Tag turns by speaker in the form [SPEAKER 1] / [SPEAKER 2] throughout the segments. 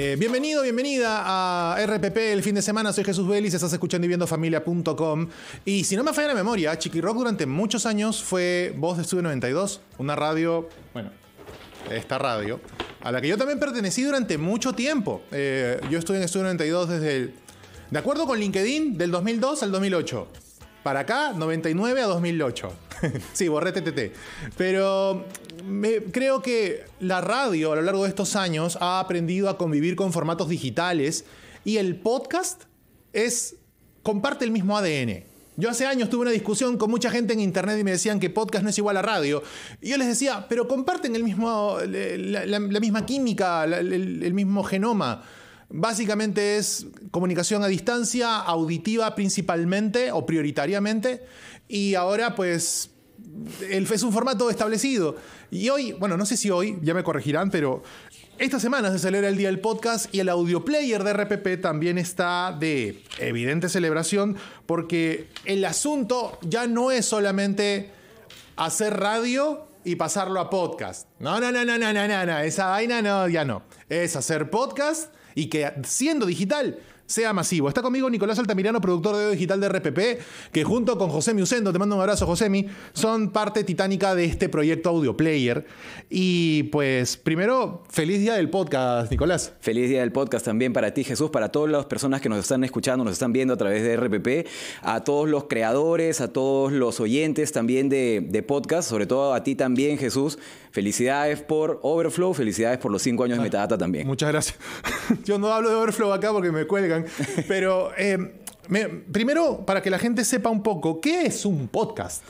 [SPEAKER 1] Eh, bienvenido, bienvenida a RPP el fin de semana. Soy Jesús se estás escuchando y viendo familia.com. Y si no me falla la memoria, Chiqui Rock durante muchos años fue voz de Estudio 92, una radio, bueno, esta radio, a la que yo también pertenecí durante mucho tiempo. Eh, yo estuve en Estudio 92 desde el. De acuerdo con LinkedIn, del 2002 al 2008. Para acá, 99 a 2008. sí, borré TTT. Pero creo que la radio a lo largo de estos años ha aprendido a convivir con formatos digitales y el podcast es comparte el mismo ADN. Yo hace años tuve una discusión con mucha gente en internet y me decían que podcast no es igual a radio. Y yo les decía, pero comparten el mismo, la, misma química, el mismo genoma. Básicamente es comunicación a distancia, auditiva principalmente o prioritariamente, y ahora pues el, es un formato establecido. Y hoy, bueno, no sé si hoy, ya me corregirán, pero esta semana se celebra el Día del Podcast y el audio player de RPP también está de evidente celebración porque el asunto ya no es solamente hacer radio y pasarlo a podcast. No, no, no, no, no, no, no, esa vaina no, ya no. Es hacer podcast y que siendo digital sea masivo. Está conmigo Nicolás Altamirano, productor de audio digital de RPP, que junto con José Usendo te mando un abrazo Josemi, son parte titánica de este proyecto Audio Player. Y pues primero, feliz día del podcast, Nicolás. Feliz
[SPEAKER 2] día del podcast también para ti, Jesús, para todas las personas que nos están escuchando, nos están viendo a través de RPP, a todos los creadores, a todos los oyentes también de, podcast, sobre todo a ti también, Jesús. Felicidades por Overflow, felicidades por los cinco años de ah, Metadata también. Muchas gracias.
[SPEAKER 1] Yo no hablo de Overflow acá porque me cuelga pero eh, primero, para que la gente sepa un poco, ¿qué es un podcast?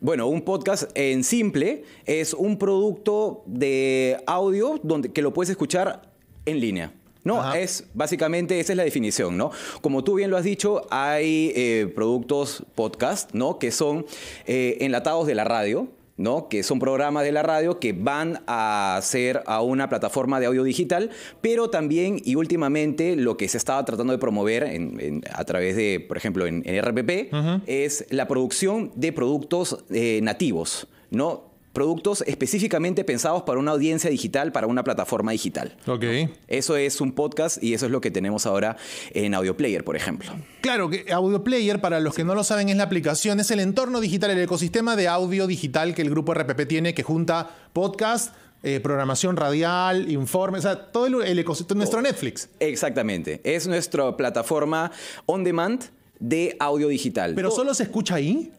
[SPEAKER 1] Bueno, un podcast en simple
[SPEAKER 2] es un producto de audio donde, que lo puedes escuchar en línea. No, es básicamente esa es la definición, ¿no? Como tú bien lo has dicho, hay eh, productos podcast, ¿no? Que son eh, enlatados de la radio, ¿no? que son programas de la radio que van a ser a una plataforma de audio digital, pero también y últimamente lo que se estaba tratando de promover en, a través de, por ejemplo, en, RPP, es la producción de productos eh, nativos. ¿no? productos específicamente pensados para una audiencia digital, para una plataforma digital. Ok. Eso es un podcast y eso es lo que tenemos ahora en Audio Player, por ejemplo.
[SPEAKER 1] Claro, que Audio Player, para los que no lo saben, es la aplicación, es el entorno digital, el ecosistema de audio digital que el grupo RPP tiene, que junta podcast, eh, programación radial, informes, o sea, todo el, el ecosistema, nuestro Netflix. Exactamente, es nuestra plataforma on demand de
[SPEAKER 2] audio digital. ¿Pero solo se escucha ahí?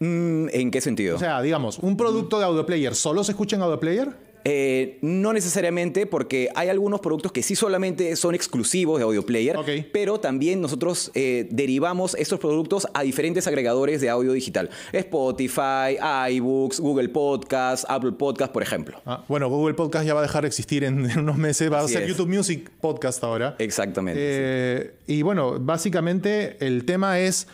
[SPEAKER 2] Mm, ¿En qué sentido? O sea, digamos, ¿un producto de AudioPlayer, solo se escucha en audio eh, no necesariamente, porque hay algunos productos que sí solamente son exclusivos de AudioPlayer, pero también nosotros eh, derivamos estos productos a diferentes agregadores de audio digital. Spotify, iBooks, Google Podcast, Apple Podcast, por ejemplo.
[SPEAKER 1] Ah, bueno, Google Podcast ya va a dejar de existir en, unos meses, va a ser YouTube Music
[SPEAKER 2] Podcast ahora. Exactamente.
[SPEAKER 1] Eh, y bueno, básicamente el tema es...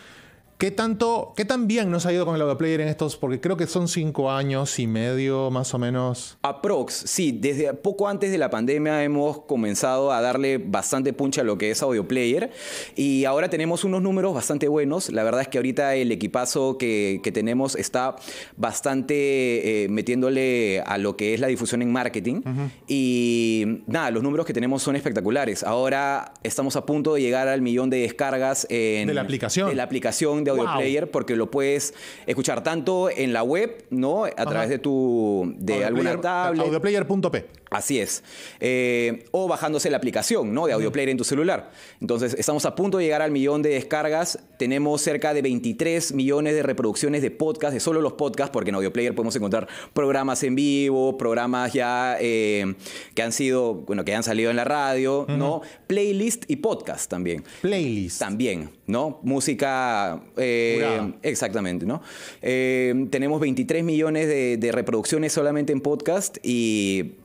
[SPEAKER 1] ¿Qué tanto, qué tan bien nos ha ido con el audio player en estos? Porque creo que son cinco años y medio, más o menos.
[SPEAKER 2] Aprox, sí, desde poco antes de la pandemia hemos comenzado a darle bastante puncha a lo que es audio audioplayer y ahora tenemos unos números bastante buenos. La verdad es que ahorita el equipazo que, tenemos está bastante eh, metiéndole a lo que es la difusión en marketing y nada, los números que tenemos son espectaculares. Ahora estamos a punto de llegar al millón de descargas en, la aplicación. De la aplicación de Audio Player porque lo puedes escuchar tanto en la web, ¿no? A través de tu de alguna Player, tablet. Audioplayer.p. Así es. Eh, o bajándose la aplicación ¿no? de Audio Player en tu celular. Entonces, estamos a punto de llegar al millón de descargas. Tenemos cerca de 23 millones de reproducciones de podcast, de solo los podcasts, porque en Audio Player podemos encontrar programas en vivo, programas ya eh, que han sido, bueno, que han salido en la radio, ¿no? Playlist y podcast también. Playlist. También, ¿no? Música. Eh, exactamente, ¿no? tenemos 23 millones de, de reproducciones solamente en podcast y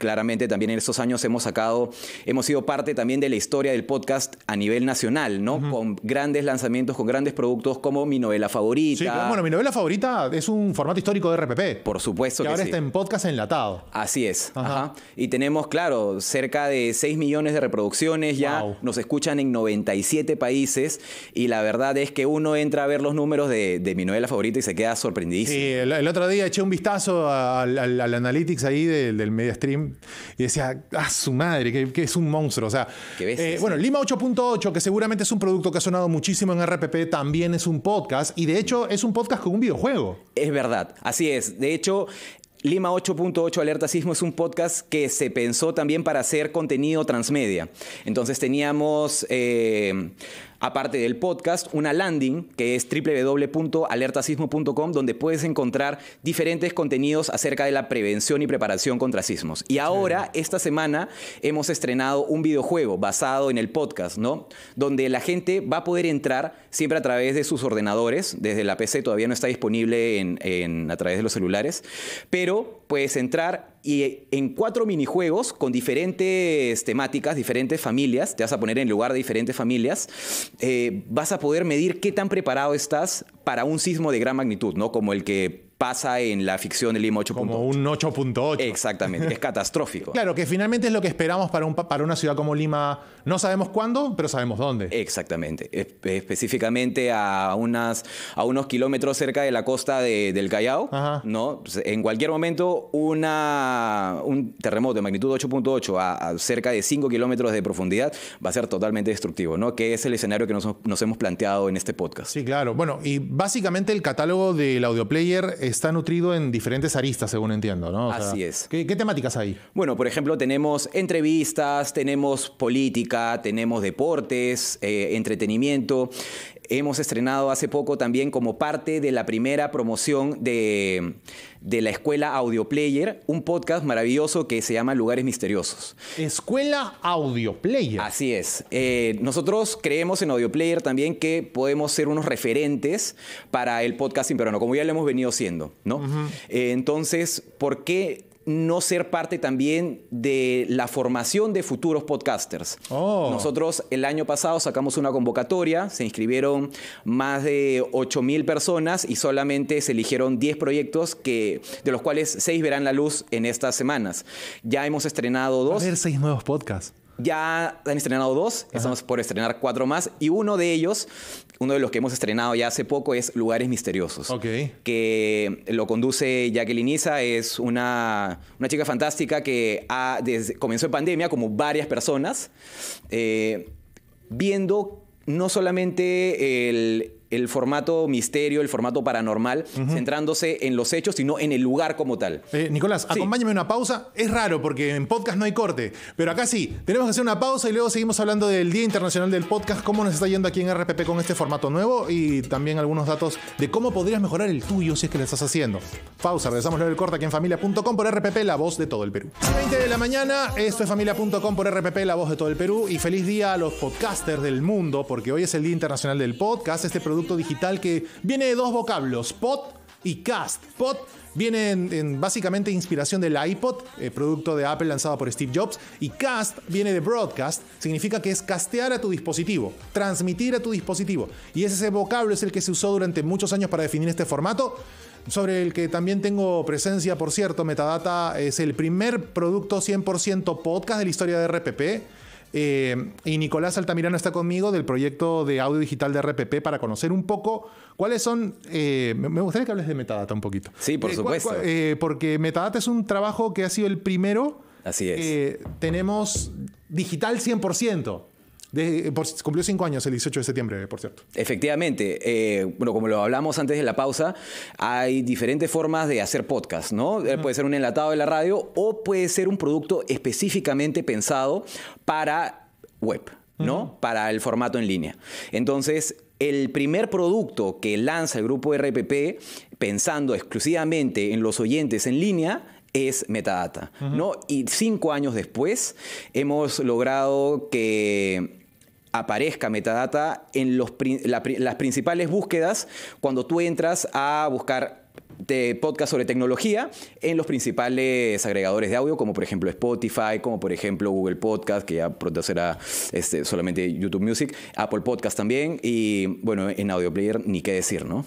[SPEAKER 2] claramente también en estos años hemos sacado, hemos sido parte también de la historia del podcast a nivel nacional, ¿no? Con grandes lanzamientos, con grandes productos como mi novela favorita. Sí, bueno, mi novela
[SPEAKER 1] favorita es un formato histórico de RPP. Por supuesto que, que ahora está en
[SPEAKER 2] podcast enlatado. Así es. Ajá. Y tenemos, claro, cerca de 6 millones de reproducciones ya. Nos escuchan en 97 países y la verdad es que uno entra a ver los números de, mi novela favorita y se queda sorprendido. Sí,
[SPEAKER 1] el, otro día eché un vistazo al, analytics ahí del, del y decía, ah, su madre, que, es un monstruo. O sea, eh, bueno, Lima 8.8, que seguramente es un producto que ha sonado muchísimo en RPP, también es un podcast. Y de hecho, es un podcast con un videojuego.
[SPEAKER 2] Es verdad, así es. De hecho, Lima 8.8 Alerta Sismo es un podcast que se pensó también para hacer contenido transmedia. Entonces teníamos eh, aparte del podcast, una landing que es www.alertasismo.com donde puedes encontrar diferentes contenidos acerca de la prevención y preparación contra sismos. Y ahora, esta semana, hemos estrenado un videojuego basado en el podcast, ¿no? Donde la gente va a poder entrar siempre a través de sus ordenadores, desde la PC todavía no está disponible a través de los celulares, pero puedes entrar, y en cuatro minijuegos con diferentes temáticas, diferentes familias, te vas a poner en lugar de diferentes familias, eh, vas a poder medir qué tan preparado estás para un sismo de gran magnitud, ¿no? Como el que pasa en la ficción del Lima 8.8. Como un 8.8. Exactamente, es catastrófico.
[SPEAKER 1] Claro, que finalmente es lo que esperamos para, un, para una ciudad como Lima. No sabemos cuándo, pero sabemos dónde. Exactamente, específicamente
[SPEAKER 2] a, unas, a unos kilómetros cerca de la costa del Callao, ¿no? Pues, en cualquier momento, una, un terremoto de magnitud 8.8 a, cerca de 5 kilómetros de profundidad va a ser totalmente destructivo, ¿no? Que es el escenario que nos, hemos planteado en este podcast.
[SPEAKER 1] Sí, claro. Bueno, y básicamente el catálogo del audio player está nutrido en diferentes aristas, según entiendo, ¿no? Así es. ¿qué, temáticas hay? Bueno, por ejemplo, tenemos entrevistas, tenemos
[SPEAKER 2] política, tenemos deportes, eh, entretenimiento. Hemos estrenado hace poco también como parte de la primera promoción de, la Escuela Audio un podcast maravilloso que se llama Lugares Misteriosos.
[SPEAKER 1] Escuela
[SPEAKER 2] Audio Así es. Eh, nosotros creemos en Audioplayer también que podemos ser unos referentes para el podcasting no como ya lo hemos venido siendo, ¿no? Eh, entonces, ¿por qué no ser parte también de la formación de futuros podcasters. Oh. Nosotros el año pasado sacamos una convocatoria, se inscribieron más de mil personas y solamente se eligieron 10 proyectos que, de los cuales 6 verán la luz en estas semanas. Ya hemos estrenado dos.
[SPEAKER 1] a 6 nuevos podcasts.
[SPEAKER 2] Ya han estrenado dos, estamos por estrenar cuatro más y uno de ellos, uno de los que hemos estrenado ya hace poco es Lugares Misteriosos, que lo conduce Jacqueline Isa, es una, chica fantástica que ha, desde, comenzó en pandemia como varias personas, eh, viendo no solamente el el formato misterio, el formato paranormal, centrándose en los hechos, y no en el lugar como tal.
[SPEAKER 1] Eh, Nicolás, acompáñame una pausa. Es raro porque en podcast no hay corte, pero acá sí. Tenemos que hacer una pausa y luego seguimos hablando del Día Internacional del Podcast, cómo nos está yendo aquí en RPP con este formato nuevo y también algunos datos de cómo podrías mejorar el tuyo si es que lo estás haciendo. Pausa, regresamos luego el corte aquí en familia.com por RPP, la voz de todo el Perú. 20 de la mañana, esto es familia.com por RPP, la voz de todo el Perú y feliz día a los podcasters del mundo porque hoy es el Día Internacional del Podcast. Este producto digital que viene de dos vocablos, pod y cast. Pod viene en, básicamente inspiración del iPod, eh, producto de Apple lanzado por Steve Jobs, y cast viene de broadcast, significa que es castear a tu dispositivo, transmitir a tu dispositivo. Y ese vocablo es el que se usó durante muchos años para definir este formato sobre el que también tengo presencia, por cierto, Metadata es el primer producto 100% podcast de la historia de RPP. Eh, y Nicolás Altamirano está conmigo del proyecto de audio digital de RPP para conocer un poco cuáles son. Eh, me gustaría que hables de Metadata un poquito. Sí, por eh, supuesto. porque Metadata es un trabajo que ha sido el primero. Así es. tenemos digital 100%. Eh, cumplió cinco años el 18 de septiembre, por cierto. Efectivamente.
[SPEAKER 2] Eh, bueno, como lo hablamos antes de la pausa, hay diferentes formas de hacer podcast, ¿no? Eh, puede ser un enlatado de la radio o puede ser un producto específicamente pensado para web, ¿no? Para el formato en línea. Entonces, el primer producto que lanza el grupo RPP, pensando exclusivamente en los oyentes en línea, es metadata, ¿no? Y cinco años después hemos logrado que aparezca metadata en los, las principales búsquedas cuando tú entras a buscar de podcast sobre tecnología en los principales agregadores de audio, como por ejemplo Spotify, como por ejemplo Google Podcast, que ya pronto será este, solamente YouTube Music, Apple Podcast también, y bueno, en Audio Player
[SPEAKER 1] ni qué decir, ¿no?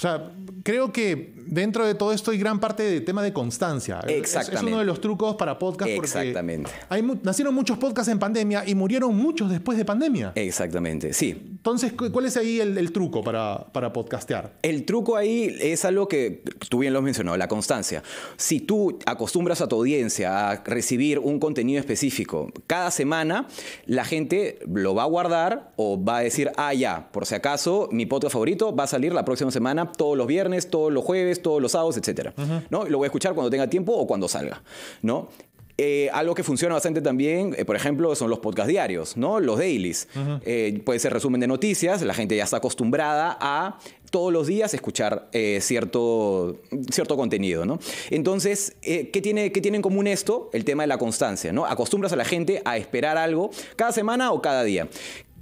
[SPEAKER 1] O sea, creo que dentro de todo esto hay gran parte de tema de constancia. Exactamente. Es, uno de los trucos para podcast Exactamente. Hay, nacieron muchos podcasts en pandemia y murieron muchos después de pandemia. Exactamente, sí. Entonces, ¿cuál es ahí el, truco para, para, podcastear?
[SPEAKER 2] El truco ahí es algo que tú bien lo has mencionado, la constancia. Si tú acostumbras a tu audiencia a recibir un contenido específico cada semana, la gente lo va a guardar o va a decir, ah, ya, por si acaso, mi podcast favorito va a salir la próxima semana, todos los viernes, todos los jueves, todos los sábados, etc. ¿No? Lo voy a escuchar cuando tenga tiempo o cuando salga. ¿no? Eh, algo que funciona bastante también, eh, por ejemplo, son los podcast diarios, ¿no? Los dailies. Eh, puede ser resumen de noticias, la gente ya está acostumbrada a todos los días escuchar cierto, cierto contenido, Entonces, ¿qué, tiene, ¿qué en común esto? El tema de la constancia, ¿no? Acostumbras a la gente a esperar algo cada semana o cada día.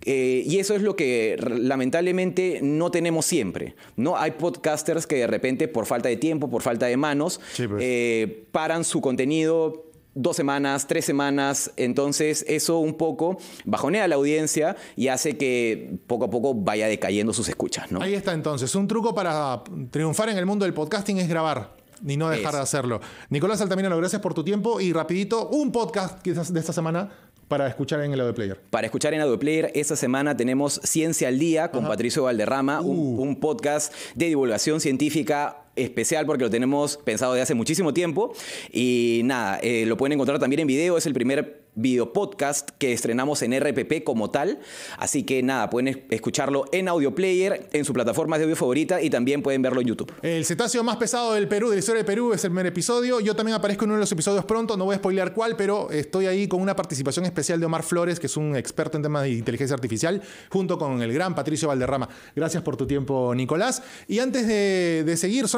[SPEAKER 2] y eso es lo que lamentablemente no tenemos siempre. ¿no? Hay podcasters que de repente, por falta de tiempo, por falta de manos, pues. paran su contenido dos semanas, tres semanas, entonces eso un poco bajonea la audiencia y hace que poco a poco vaya decayendo sus escuchas. ¿no? Ahí
[SPEAKER 1] está entonces, un truco para triunfar en el mundo del podcasting es grabar y no dejar de hacerlo. Nicolás Altamirano, gracias por tu tiempo y rapidito, un podcast quizás de esta semana para
[SPEAKER 2] escuchar en el Audio Player. Para escuchar en Audio Player, esta semana tenemos Ciencia al Día con Patricio Valderrama, uh. un, podcast de divulgación científica especial porque lo tenemos pensado de hace muchísimo tiempo. Y nada, eh, lo pueden encontrar también en video, es el primer video podcast que estrenamos en RPP como tal. Así que nada, pueden escucharlo en Audio Player, en su plataforma de audio favorita y también pueden verlo en YouTube.
[SPEAKER 1] El cetáceo más pesado del Perú, de la historia de Perú, es el primer episodio. Yo también aparezco en uno de los episodios pronto, no voy a spoilear cuál, pero estoy ahí con una participación especial de Omar Flores, que es un experto en temas de inteligencia artificial, junto con el gran Patricio Valderrama. Gracias por tu tiempo, Nicolás. Y antes de, de seguir, solamente